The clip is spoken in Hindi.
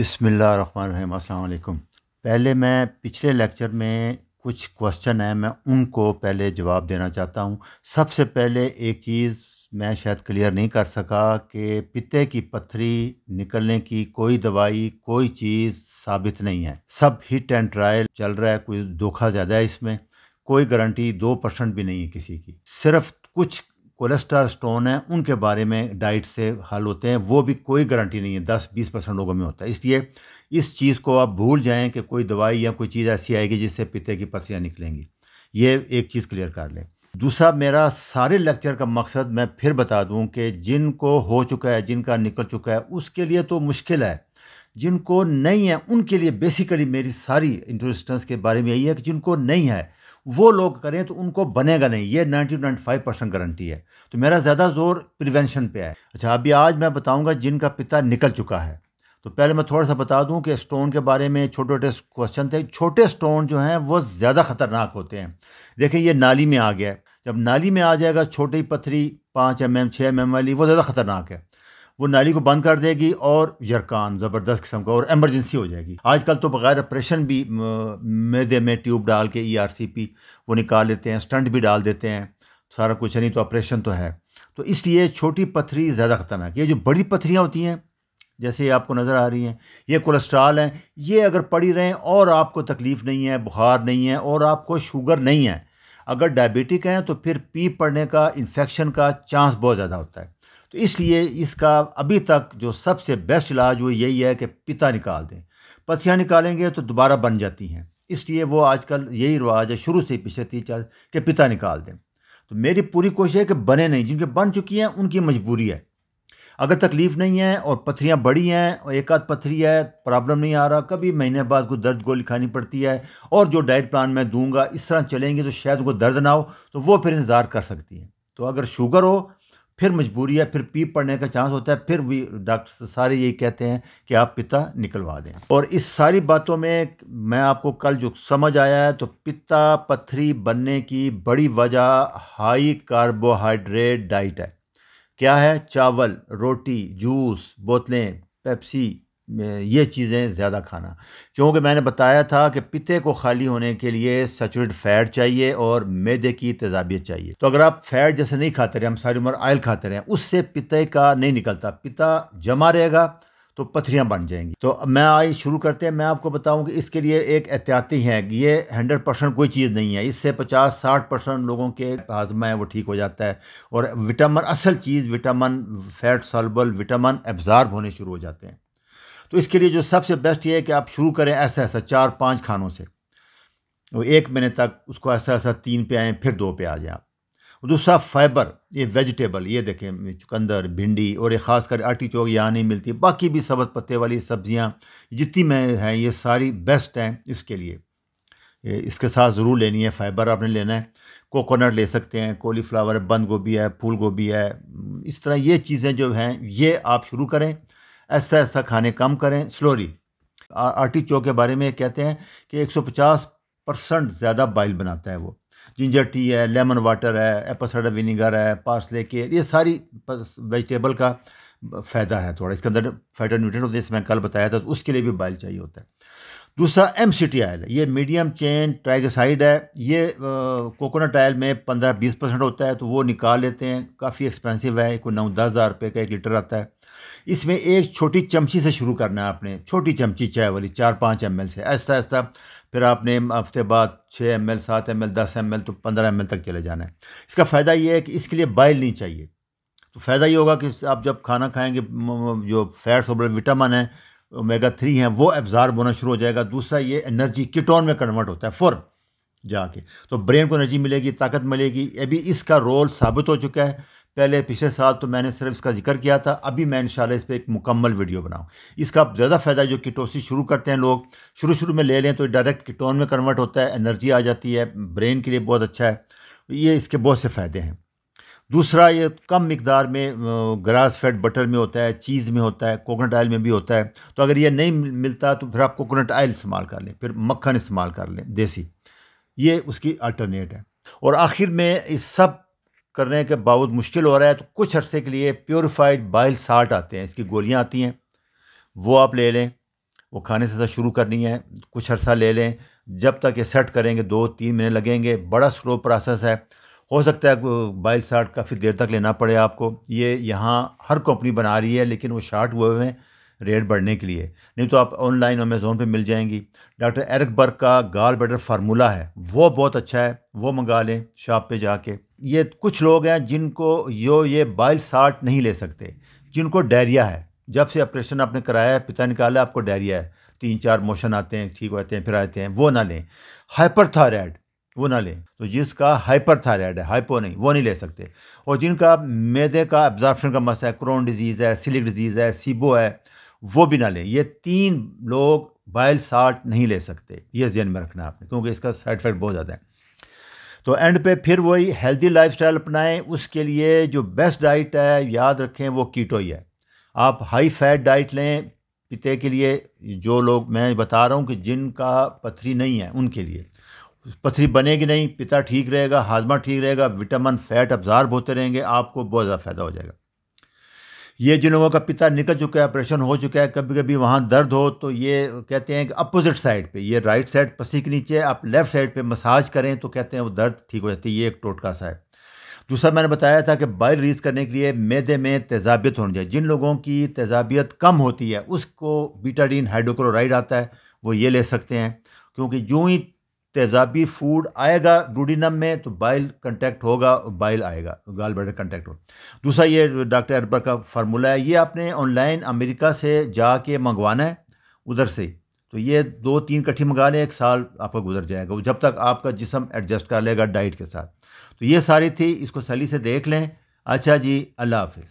बसमिल्लाम पहले मैं पिछले लेक्चर में कुछ क्वेश्चन है मैं उनको पहले जवाब देना चाहता हूँ सबसे पहले एक चीज़ मैं शायद क्लियर नहीं कर सका कि पित्ते की पथरी निकलने की कोई दवाई कोई चीज़ साबित नहीं है सब हिट एंड ट्रायल चल रहा है कोई धोखा ज़्यादा है इसमें कोई गारंटी दो परसेंट भी नहीं है किसी की सिर्फ कुछ कोलेस्ट्रॉल स्टोन है उनके बारे में डाइट से हल होते हैं वो भी कोई गारंटी नहीं है दस बीस परसेंट लोगों में होता है इसलिए इस चीज़ को आप भूल जाएं कि कोई दवाई या कोई चीज़ ऐसी आएगी जिससे पिते की पथरियाँ निकलेंगी ये एक चीज़ क्लियर कर लें दूसरा मेरा सारे लेक्चर का मकसद मैं फिर बता दूँ कि जिनको हो चुका है जिनका निकल चुका है उसके लिए तो मुश्किल है जिनको नहीं है उनके लिए बेसिकली मेरी सारी इंटरेस्टेंस के बारे में यही है कि जिनको नहीं है वो लोग करें तो उनको बनेगा नहीं ये ninety two ninety five percent guarantee है तो मेरा ज़्यादा जोर प्रिवेंशन पे है अच्छा अभी आज मैं बताऊँगा जिनका पिता निकल चुका है तो पहले मैं थोड़ा सा बता दूं कि स्टोन के बारे में छोटे छोटे क्वेश्चन थे छोटे स्टोन जो हैं वो ज़्यादा ख़तरनाक होते हैं देखिए ये नाली में आ गया जब नाली में आ जाएगा छोटी पथरी पाँच एम एम छः एम एम वाली वो ज़्यादा ख़तरनाक है वो नाली को बंद कर देगी और यरकान ज़बरदस्त किस्म का और एमरजेंसी हो जाएगी आजकल तो बगैर ऑपरेशन भी मैदे में ट्यूब डाल के ई आर सी पी वो निकाल लेते हैं स्टंट भी डाल देते हैं सारा कुछ नहीं तो ऑपरेशन तो है तो इसलिए छोटी पथरी ज़्यादा ख़तरनाक ये जो बड़ी पथरियाँ होती हैं जैसे आपको नज़र आ रही हैं ये कोलेस्ट्रॉल हैं ये अगर पड़ी रहें और आपको तकलीफ़ नहीं है बुखार नहीं है और आपको शुगर नहीं है अगर डायबिटिक हैं तो फिर पी पड़ने का इन्फेक्शन का चांस बहुत ज़्यादा होता है तो इसलिए इसका अभी तक जो सबसे बेस्ट इलाज वो यही है कि पिता निकाल दें पथियाँ निकालेंगे तो दोबारा बन जाती हैं इसलिए वो आजकल यही रिवाज है शुरू से पिछले थी चार के पिता निकाल दें तो मेरी पूरी कोशिश है कि बने नहीं जिनके बन चुकी हैं उनकी मजबूरी है अगर तकलीफ़ नहीं है और पथरियाँ बड़ी हैं और एक आध पथरी है प्रॉब्लम नहीं आ रहा कभी महीने बाद कोई दर्द गोली खानी पड़ती है और जो डाइट प्लान मैं दूंगा इस तरह चलेंगे तो शायद उनको दर्द ना हो तो वो फिर इंतज़ार कर सकती हैं तो अगर शुगर हो फिर मजबूरी है फिर पीप पड़ने का चांस होता है फिर भी डॉक्टर सारे यही कहते हैं कि आप पिता निकलवा दें और इस सारी बातों में मैं आपको कल जो समझ आया है तो पिता पथरी बनने की बड़ी वजह हाई कार्बोहाइड्रेट डाइट है क्या है चावल रोटी जूस बोतलें पेप्सी ये चीज़ें ज़्यादा खाना क्योंकि मैंने बताया था कि पिते को खाली होने के लिए सचुरेट फैट चाहिए और मैदे की तेजाबियत चाहिए तो अगर आप फैट जैसे नहीं खाते रहे हम सारी उम्र आयल खाते रहे उससे पिते का नहीं निकलता पिता जमा रहेगा तो पथरियाँ बन जाएंगी तो मैं आज शुरू करते हैं मैं आपको बताऊं कि इसके लिए एक एहतियाती है ये हंड्रेड परसेंट कोई चीज़ नहीं है इससे पचास साठ परसेंट लोगों के हाजमा है वो ठीक हो जाता है और विटामिन असल चीज़ vitamin fat soluble vitamin absorb होने शुरू हो जाते हैं तो इसके लिए जो सबसे बेस्ट ये है कि आप शुरू करें ऐसा ऐसा चार पाँच खानों से वो एक महीने तक उसको ऐसा ऐसा तीन पे आएँ फिर दो पे आ जाएँ आप दूसरा फाइबर ये वेजिटेबल ये देखें चुकंदर भिंडी और ये ख़ासकर चौक यहाँ नहीं मिलती बाकी भी सबज पत्ते वाली सब्ज़ियाँ जितनी में हैं ये सारी बेस्ट हैं इसके लिए इसके साथ ज़रूर लेनी है फाइबर आपने लेना है कोकोनट ले सकते हैं कोलीफ्लावर बंद गोभी है फूल गोभी है इस तरह ये चीज़ें जो हैं ये आप शुरू करें ऐसा ऐसा खाने कम करें स्लोली आर्टी चो के बारे में कहते हैं कि 150 परसेंट ज़्यादा बाइल बनाता है वो जिंजर टी है लेमन वाटर है एप्पल साइडर विनीगर है पार्सले के ये सारी वेजिटेबल का फ़ायदा है थोड़ा इसके अंदर फाइटो न्यूट्रेंट होते हैं मैंने कल बताया था तो उसके लिए भी बाइल चाहिए होता है दूसरा एम सी टी आयल ये मीडियम चेन ट्राइगसाइड है ये कोकोनट आयल में पंद्रह बीस परसेंट होता है तो वो निकाल लेते हैं काफ़ी एक्सपेंसिव है कोई नौ दस हज़ार रुपये का एक लीटर आता है इसमें एक छोटी चमची से शुरू करना है आपने छोटी चमची चाय वाली चार पाँच एम से ऐसा ऐसा फिर आपने हफ्ते बाद छः एम एल सात एम एल दस एम एल तो पंद्रह एम एल तक चले जाना है इसका फ़ायदा ये है कि इसके लिए बाइल नहीं चाहिए तो फ़ायदा ये होगा कि आप जब खाना खाएंगे जो फैट्स और विटामिन हैं ओमेगा थ्री हैं वो एब्ज़ार्ब होना शुरू हो जाएगा दूसरा ये एनर्जी किटोन में कन्वर्ट होता है फ़ौर जाके तो ब्रेन को एनर्जी मिलेगी ताकत मिलेगी अभी इसका रोल साबित हो चुका है पहले पिछले साल तो मैंने सिर्फ इसका जिक्र किया था अभी मैं इन इस पर एक मुकम्मल वीडियो बनाऊँ इसका ज़्यादा फ़ायदा जो किटोसिस शुरू करते हैं लोग शुरू शुरू में ले लें तो डायरेक्ट किटोन में कन्वर्ट होता है एनर्जी आ जाती है ब्रेन के लिए बहुत अच्छा है ये इसके बहुत से फ़ायदे हैं दूसरा ये कम मकदार में ग्रास फैट बटर में होता है चीज़ में होता है कोकोनट आयल में भी होता है तो अगर ये नहीं मिलता तो फिर आप कोकोनट आयल इस्तेमाल कर लें फिर मक्खन इस्तेमाल कर लें देसी ये उसकी अल्टरनेट है और आखिर में इस सब करने के बावजूद मुश्किल हो रहा है तो कुछ अरसे के लिए प्योरीफाइड बाइल साल्ट आते हैं इसकी गोलियाँ आती हैं वो आप ले लें वो खाने से शुरू करनी है कुछ अरसा ले लें जब तक ये सेट करेंगे दो तीन महीने लगेंगे बड़ा स्लो प्रोसेस है हो सकता है बाइल साल्ट काफ़ी देर तक लेना पड़े आपको ये यहाँ हर कंपनी बना रही है लेकिन वो शार्ट हुए हुए हैं रेट बढ़ने के लिए नहीं तो आप ऑनलाइन अमेज़ोन पे मिल जाएंगी डॉक्टर एरकबर्ग का गाल बेटर फार्मूला है वो बहुत अच्छा है वो मंगा लें शॉप पे जाके ये कुछ लोग हैं जिनको यो ये बाइल साल्ट नहीं ले सकते जिनको डायरिया है जब से ऑपरेशन आपने कराया है पिता निकाला आपको डायरिया है तीन चार मोशन आते हैं ठीक होते हैं फिर आते हैं वो ना लें हाइपरथायराइड वो ना लें तो जिसका हाइपरथायराइड है हाइपो नहीं वो नहीं ले सकते और जिनका मैदे का एब्जॉर्प्शन का मसला है क्रोन डिजीज़ है सिलिक डिजीज़ है सीबो है वो भी ना लें ये तीन लोग बाइल साल्ट नहीं ले सकते ये जहन में रखना आपने क्योंकि इसका साइड इफेक्ट बहुत ज़्यादा है तो एंड पे फिर वही हेल्दी स्टाइल अपनाएं उसके लिए जो बेस्ट डाइट है याद रखें वो कीटो ही है आप हाई फैट डाइट लें पिते के लिए जो लोग मैं बता रहा हूँ कि जिनका पथरी नहीं है उनके लिए पथरी बनेगी नहीं पिता ठीक रहेगा हाजमा ठीक रहेगा विटामिन फैट अब्जार्ब होते रहेंगे आपको बहुत ज़्यादा फ़ायदा हो जाएगा ये जिन लोगों का पिता निकल चुका है ऑपरेशन हो चुका है कभी कभी वहाँ दर्द हो तो ये कहते हैं कि अपोजिट साइड पे ये राइट साइड पसी के नीचे आप लेफ्ट साइड पे मसाज करें तो कहते हैं वो दर्द ठीक हो जाती है ये एक टोटका सा है दूसरा मैंने बताया था कि बाइल रीज करने के लिए मैदे में तेजाबियत होनी चाहिए जिन लोगों की तेजाबियत कम होती है उसको बीटाडीन हाइड्रोक्लोराइड आता है वो ये ले सकते हैं क्योंकि जो ही तेजाबी फूड आएगा डूडिनम में तो बाइल कंटेक्ट होगा बाइल आएगा गाल बैठे कंटेक्ट हो दूसरा ये डॉक्टर अरबर का फार्मूला है ये आपने ऑनलाइन अमेरिका से जाके मंगवाना है उधर से तो ये दो तीन कट्ठी मंगा लें एक साल आपका गुजर जाएगा जब तक आपका जिसम एडजस्ट कर लेगा डाइट के साथ तो ये सारी थी इसको सली से देख लें अच्छा जी अल्लाह हाफिज़